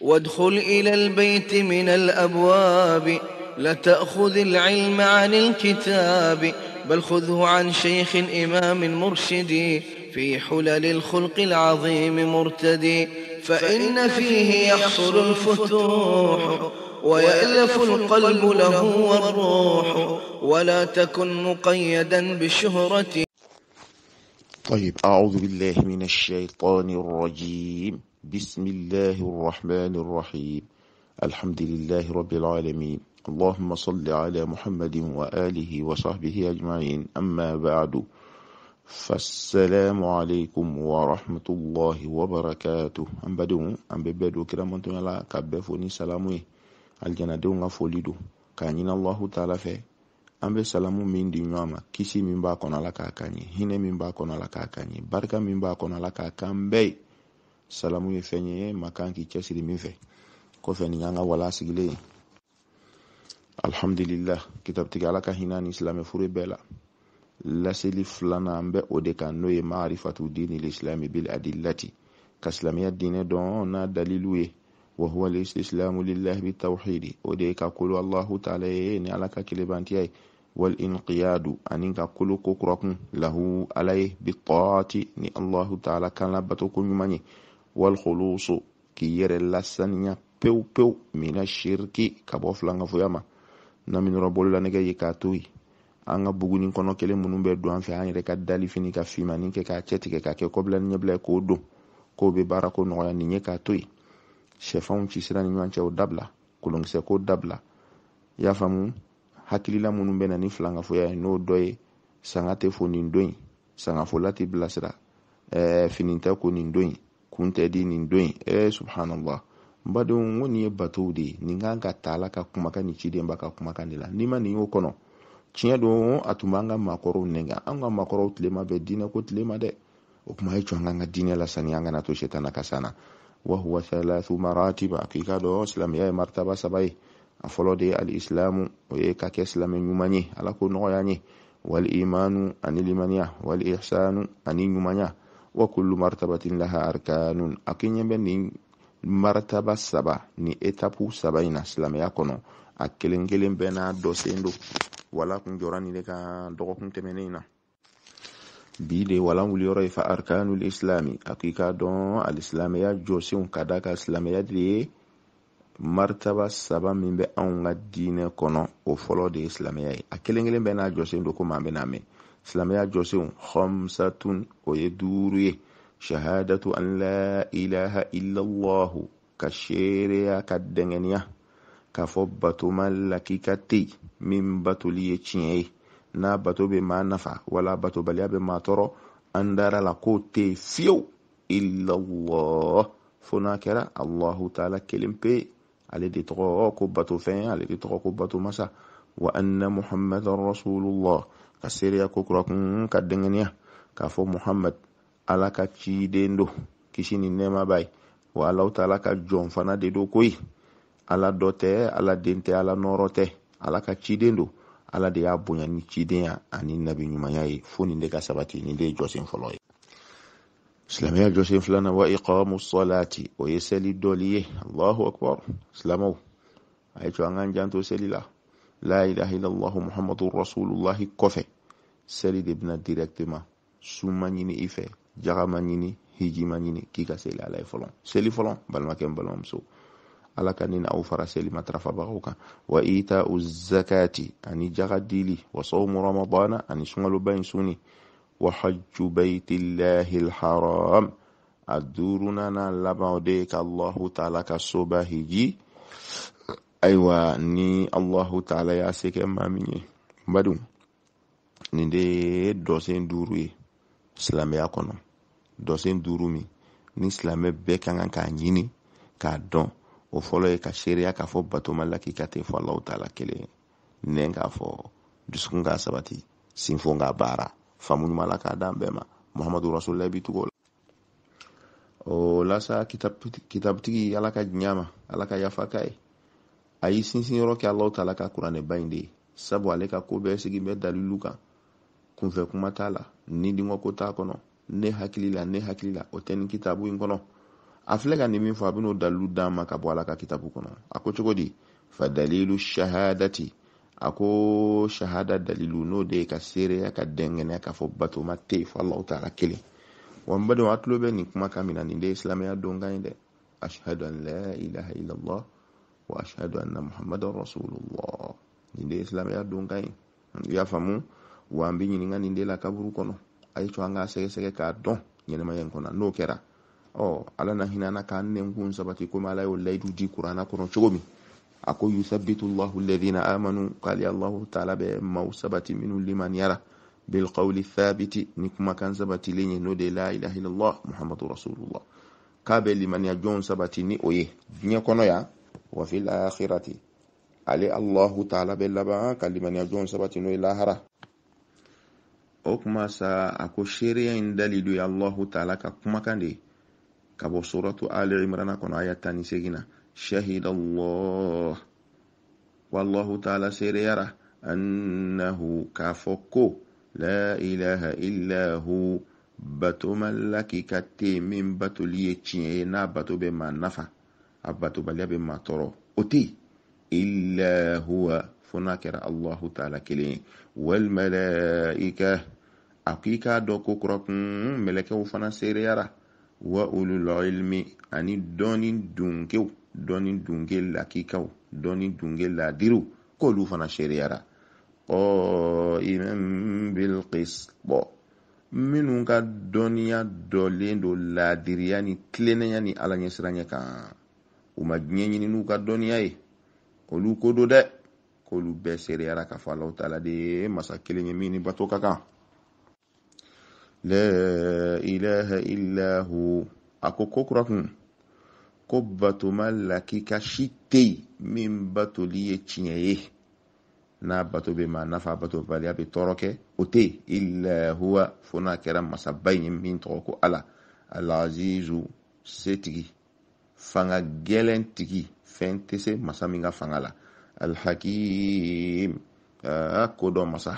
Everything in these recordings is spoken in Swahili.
وادخل إلى البيت من الأبواب لا تأخذ العلم عن الكتاب بل خذه عن شيخ إمام مرشد في حلل الخلق العظيم مرتدي فإن فيه يحصل الفتوح ويألف القلب له والروح ولا تكن مقيدا بالشهرة طيب أعوذ بالله من الشيطان الرجيم بسم الله الرحمن الرحيم الحمد لله رب العالمين اللهم صل على محمد وآله وصحبه أجمعين أما بعد فالسلام عليكم ورحمة الله وبركاته أم بدو أم ببدو كرام أنتم على كبفوني سلامي الجنة دون غفوليدو كانين الله تعالى في أم بسلام من min di ɲɔgɔn ma kisi min b'a kɔnɔ من باكونا kan ɲe hinɛ min b'a kɔnɔ ala Salamu ye fɛn ye ma kan k'i cɛsiri min fɛ kɔfɛ nin y'an ka wala sigilen ye alhamdulillah kitabutigi ala ka hinɛ ni silamɛ furu bɛɛ la laseli filanan an bɛ o de kan n'o ye ma'rifatu dini lislami bil adillati ka silamɛya diinɛ dɔn n'a dalilu ye wa huwa lislamu lillahi bitawhidi o de ye ka kolo Allahu ta'ala ye ni ala ka kilebantiya ye wal inqiyadu ani ka kolo ko lahu ala ye bitaati ni Allahu ta'ala kan labato ko ɲuman ye walkhulusu k'i yɛrɛ lasaniya pewu pewu mina shiriki ka bɔ filankafoya ma na minɔrɔ bolola nɛgɛ ye k'a to yen an ka buguni kɔnɔ kelen minnu bɛ don an fɛ an yɛrɛ ka fini ka finmani kɛ k'a cɛtigɛ k'a kɛ kɔbila ni ɲɛbila ye k'o don k'o be baara ko nɔgɔya nin ye k'a to yen sɛfanw ci sira ni ɲɔgɔn cɛ o dabila kolonkisɛ ko dabila y'a faamu hakilila minnu bɛ na ni filankafoya ye n'o dɔ ye sanga tɛ fo nin don in sangafola tɛ bilasira ɛɛ fini tɛ ko nin don in kuntɛ eh, de nin don ye subhanallah n badenw ko nin ye batow de ye nin kan ka ta ala ka kumakan ni cidenba ka kumakan de la n'i ma nin y'o kɔnɔ tiɲɛ don a tun b'an ka maakɔrɔw nɛn an ka maakɔrɔw tile ma diinɛ ko tile ma dɛ o kuma ye jɔn k'an ka diinɛ lasani an kana to sitana ka san na wahuwa thalathu maratiba k'i k'a dɔn silamɛya ye maritaba saba ye a fɔlɔ de ye alisilamu o ye ka kɛ silamɛ ɲuman e ye ala ko nɔgɔya ye wali imanu ani limaniya wali ihsanu ani ɲumanya wa kullu martabatin laha arkanun a kɛɲɛ martaba saba ni etapu saba ina na silamɛya kɔnɔ a kelen kelen bɛɛ n'a dɔ sen do wala kun jɔra nin de ka dɔgɔkun tɛmɛnen na bi de wala wuliyɔrɔ ye fa arkanul islami a k'i k'a dɔn alisilamɛya jɔsenw ka da ka silamɛya de ye martaba saba min bɛ anw ka diinɛ kɔnɔ o fɔlɔ de ye silamɛya ye a kelen kelen bɛɛ n'a jɔsen don komi an bɛna mɛn silamɛya jɔsenw hamsatun o ye duuru ye shahadatu an la ilaha llahu ka seereya ka dɛngɛniya k'a fɔ bato ma lakika tɛ yen min batoli ye tiɲɛ ye n'a bato bɛ maa nafa wala batobaliya bɛ maa tɔɔrɔ an dara la k'o tɛ yen fiyewu llah fo n'a kɛra alahu taala kelen pe aliitwa ko bato fɛn aliitwa ko bato masa wa anna muhammadan rasulullah ka seereya ko kura kun ka dɛŋɛniya k'a fɔ muhammad ala ka ciden do kisi ni nɛɛma b'a ye wa alaw ta ala ka jɔn fana de do koyi ala dɔ tɛ ala den tɛ ala nɔɔrɔ tɛ ala ka ciden do ala de y'a bonya ni cidenya ani nabi ɲumanya ye fo nin de ka sabati nin de ye jɔsen fɔlɔ ye يا جوسين فلانا واقام الصلاه ويسلي الدولي الله اكبر اسلموا اي جانتو جان لا لا اله الا الله محمد رسول الله كفه سلي ابن ديريكتما سوماني ني ايفه جاماني ني هيجي ماني ني كي كاسلي على فلان سلي فلان بل ما كان بلوم سو على كانين او فرسلي ما ترفع بغوكا وايتاء الزكاه اني جغديلي وصوم رمضان اني شغل بين سوني wa hajju baitillahi lharam aduruna na labanw de ka taala ka soba ni allahu taala y'a se kɛ maa ye badenw nin de ye dɔsen duuru ye silamɛya kɔnɔ dɔsen ni silamɛ bɛɛ ka kan ɲini k'a dɔn o folo ka sheria k'a fo bato malaki ka te fo allah taala kele nenga fo dusunga sabati sinfon k'a faamu mala ka d'an bɛɛ ma muhamadu bi tugol o la sa kitab kitab tigi ala ka jiɲa ala ka yafa ka ay sin sin roki allah taala ka kuranɛba e ɲi de sabu ale ka ko be sigi bɛ dalilu kan fe kuma t'a la ni dingɔ ko t'a kɔnɔ ne hakili la ne hakili la o ten kitabu in kɔnɔ a ka ni mi fɔ a ben'o dalilu dama ka bo ala ka kitabu kɔnɔ a ko cogo di fadalilu shahadati a ko shahada dalilu n'o de ye ka seereya ka dɛngɛnɛya k'a fɔ batoma tɛ yen fɔ alahu taala kelen wa n badenw a tulo bɛ nin kumakan min na nin de ye silamɛya don kan ye dɛ ashhadu an la ilaha illallah wa ashhadu anna muhammadan rasulullah nin de ye silamɛya don kan ye i y'a faamu wa an bɛ ɲininka nin de la kaburu kɔnɔ a ye to an k'a sɛgɛsɛgɛ k'a dɔn ɲɛnɛmaya in kɔnɔ n'o kɛra ɔ oh, ala na hinana an na k'an nɛnkun sabati komi ala y'o layidu di kuranna kɔnɔ cogo min ako yuthabitu llahu alladhina amanu kali allahu taala bɛ maw sabati minnu liman yara bilqawli thabiti ni kumakan sabatilen ye no de la ilaha illallah muhammadu rasulullah k'a bɛ limaniya jɔn sabati ni o ye diɲɛ kɔnɔ wa fil akhirati ale allahu taala bɛ laban ka limaniya jɔn sabati n'o ye lahara o sa a ko seereya in dalilu allahu taala ka kumakan de ka bɔ suratu ali imrana kɔnɔ aya tani segin شهد الله والله تعالى سيريرة أنه كافوكو لا إله إلا هو bato malaki ka te ye min batoli ye tiɲɛ ye n'a bato bɛ ma nafa a batobaliya bɛ ma tɔɔrɔ o tɛ illa huwa fo n'a kɛra allahu taala kelen ye walmalaika a ko i k'a dɔn ko kura kun mɛlɛkɛw fana seereyara wa ulul ilmi ani dɔɔni dunkew dɔɔni dunge lakikaw dɔɔni dunge ladiriw k'olu fana sariyara qaiman bilqist bɔn minnu ka dɔnniya dɔlen don laadiriya ni tilennenya ni ala ɲɛsiranya kan u ma diɲɛ ɲini n'u ka dɔnniya ye olu ko do dɛ k'olu bɛɛ seereyara k'a fɔ alaw taala de ye masa kelen ye min ni bato ka kan la ilaha illa hu a ko ko kura kun ko batoma laki si tɛ min batoli ye tiɲɛ ye n'a bato be ma nafa batobaliya bɛ tɔɔrɔ kɛ o tɛ yen illa huwa fo n'a kɛra masaba ye min tɔgɔ ko ala alazizu setigi fanga gɛlɛn tigi fɛn tɛ se masa min ka fanga la alhakim aa ko dɔ masa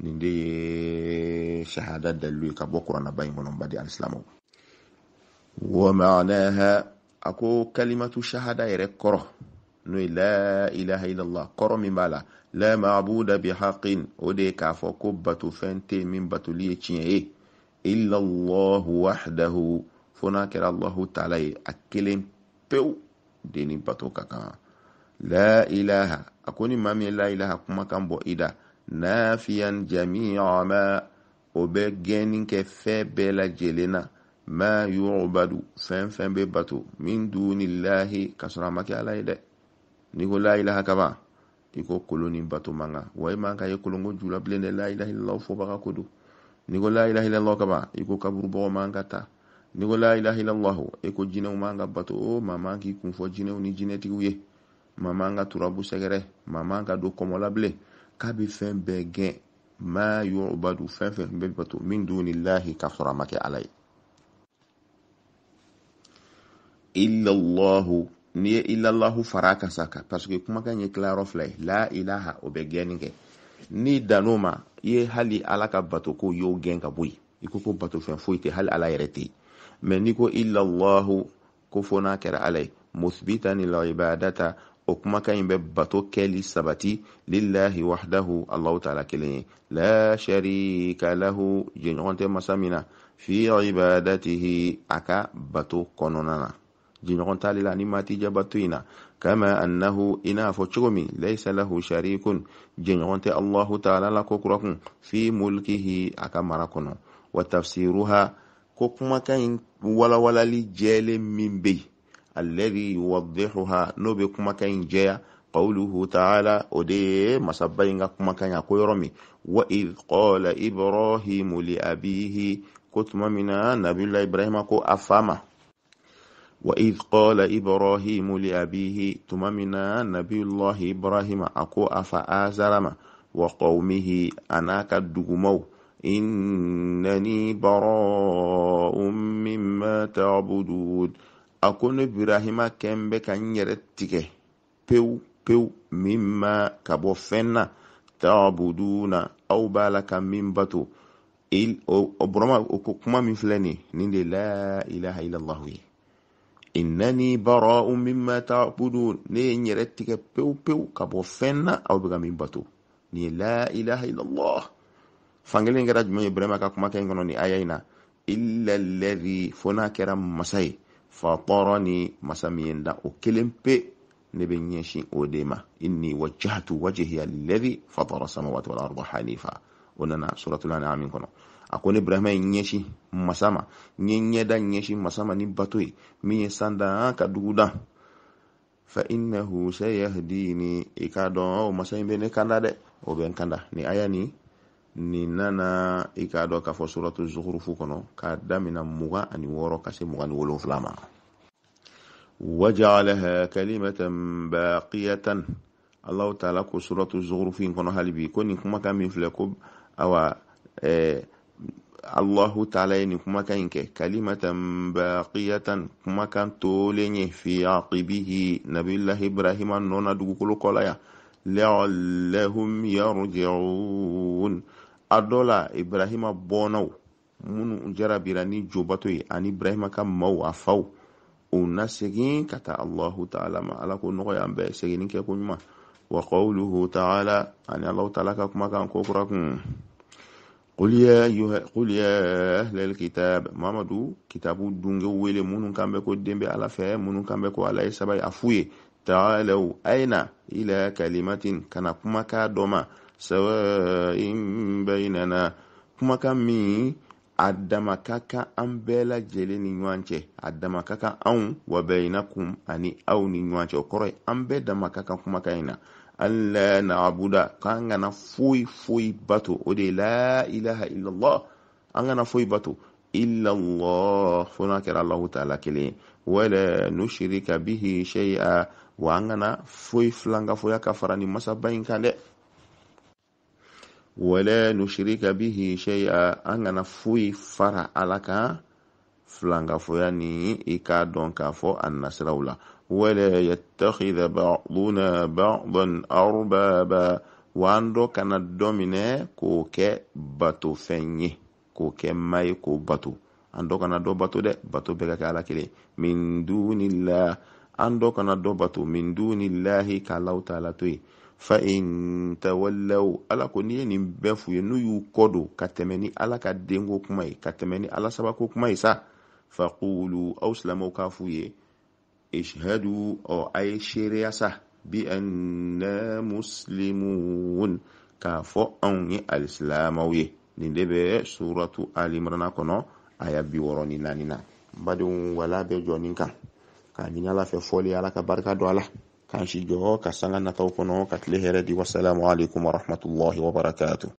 nin de ye shahada dalilu ye ka bɔ kuranaba in kɔnɔ n ba wa ma'anaha a ko kalimatu shahada yɛrɛ kɔrɔ n'o ye la ilaha illallah kɔrɔ min b'a la la maabuda bihaqin o de ye k'a fɔ ko batofɛn tɛ yen min batoli ye tiɲɛ ye illallahu wahdahu fo n'a kɛra allahu taala ye a kelen pewu de ni bato ka kan la ilaha a ko ni maa min ye la ilaha kumakan bɔ i da nafiyan jami'a ma o bɛ gɛnni kɛ fɛn bɛɛ lajɛlen na ma yubadu fen fen be bato min dunillahi kasoramake alaye de niko lailaha kaba iko koloni bato manga wai manka ye kolongo jula blende lailaha illallah fobaka kodo niko lailaha illallah kaba iko kaburu bogo manka ta niko lailaha illallahu iko jinew manga bato o ma manki kunfo jinew ni jinetigiw ye ma manga turabu segere ma manka do komola ble kabi fen be gen ma yubadu fen fen be bato min dunillahi kasoramake alaye illallahu n'i ye ilalahu far'a kan sa kan parce que kumakan ye tilayɔrɔ fila ye la ilaha o bɛ gɛnni kɛ n'i dann'o ma i ye hali ala ka bato ko y'o gɛn ka bɔ i ko ko batofɛn foyi tɛ hali ala yɛrɛ tɛ yen mɛ n'i ko ilallahu ko fo n'a kɛra ala ye musbita ni laibadata o kumakan in bɛ bato kɛli sabati lillahi wahdahu allahu taala kelen ye la sharika lahu jɛɲɔgɔn tɛ masa min na fi ibadatihi a ka bato kɔnɔna na jiɲɔgɔn t'ale la ni matija bato in na kama annahu i n'a fɔ cogo min laysa lahu sharikun jɛɲɔgɔn tɛ allahu taala la ko fi mulkihi a ka mara kɔnɔ wa tafsiruha ko kumakan in walawalali jɛlen min bɛ yen alladhi yuwaddihuha n'o bɛ kumakan in jɛya qawluhu taala o de ye masaba in ka kumakan ya ko yɔrɔ min wa idh qala ibrahimu li ko tuma min na nabiyula ibrahima ko a fa ma وإذ قال إبراهيم لأبيه تممنا نبي الله إبراهيم أكو أفآزرما وقومه أنا كدقمو إنني براء مما تعبدون أكون إبراهيم كم بك تيكي بيو بيو مما كبو فنا تعبدون أو بالك من بتو il o, o burama o ko kuma min filɛ nin nin de la ilaha illallahu ye innani bara'u mimma ta'budun ne ye n yɛrɛ tigɛ pewu pewu ka bɔ fɛn na aw bɛ ka min bato nin ye la ilaha illallah fankelen kɛra jumɛn ye ibrahima ka kumakɛ kɔnɔ ni aya in na illa alladhi fo n'a kɛra masa ye fatara ni masa min ye n da o kelen pe ne bɛ ɲɛsin o de ma inni wajjahtu wajhiya lilladhi fatara samawati wal arda hanifa o nana suratul an'am kɔnɔ a ko ni burahima ye ɲɛsi masa ma n ye ɲɛda ɲɛsi masa ma ni bato ye min ye san ka dugudan fa innahu sayahdini i k'a dɔn o masa in bɛ ne kanda dɛ o bɛ n kanda ni aya ni ni nana i k'a dɔn k'a fɔ suratu zuhurufu kɔnɔ k'a damina mugan ani wɔɔrɔ ka se mugan ni wolonfila ma wajalaha kalimatan baqiyatan alahu taala ko suratu zuhurufu in kɔnɔ hali bi ko nin kumakan min filɛ ko awa eh, allahu taala ye nin kumakan ɲi kɛ kalimatan baqiyatan kumakan tolen ye fi aqibihi nabilahi ibrahima nɔ dugukolo kɔlaya lealahum yarjiun a dɔ la ibrahima bɔnnaw minnu jarabira ni jobato ye ani ibrahima ka maw a faw u na ka taa allahu taala ma ala ko nɔgɔya an bɛɛ seginin kɛ ko wa qawluhu taala ani allahu taala ka kumakan kokura قل يا أيها قل يا أهل الكتاب مامدو كتابو دونجو ويلي مونون كامبكو ديمبي على فيه مونون كامبكو على سباي أفوي تعالوا أين إلى كلمة كان كما كادوما سواء بيننا كما كمي adama ka kan an bɛɛ lajɛlen ni ɲɔgɔn cɛ a dama ka kan anw wa bɛyinakum ani aw ni ɲɔgɔn cɛ o kɔrɔ ye an bɛɛ dama ka kan kumakan in na alla na'buda k'an kana foyi foyi bato o de la ilaha illallah an kana foyi bato illallah fo n'a kɛra alahu taala kelen wala nushrika bihi shay'a wa an kana foyi filan foya ka fara nin masaba in kan dɛ wala nushrika bihi shay'a an kana foyi fara ala kan filankafoya ni i k'a dɔn k'a fɔ a nasiraw la wala yattakhidha ba'duna ba'dan arbaba wando kana domine k'o kɛ bato fɛn ye k'o kɛ ma k'o bato an kana do batu de batu bɛɛ ka ala kelen min dunillah ando kana do batu min dunillahi k'alaw ta'ala to yen fa in tawallaw ala ko n'i ye f'u ye n'u y'u kɔ don ala ka dengo kuma katemeni ala sabako kuma ye sa faqulu aw kafuye ye ishhadu o ay seereya sa bi anna muslimun k'a fɔ anw ye alisilamaw bɛ suratu alimrana kɔnɔ a y'a bi wɔɔrɔ ni naani wala bɛ jɔ kan k'a ɲini ala fɛ fɔli ala ka barika do a la k'an si jɔ ka sanga nataw kɔnɔ ka tile hɛrɛ di wasalamu alaikum warahmatullahi wabarakatuh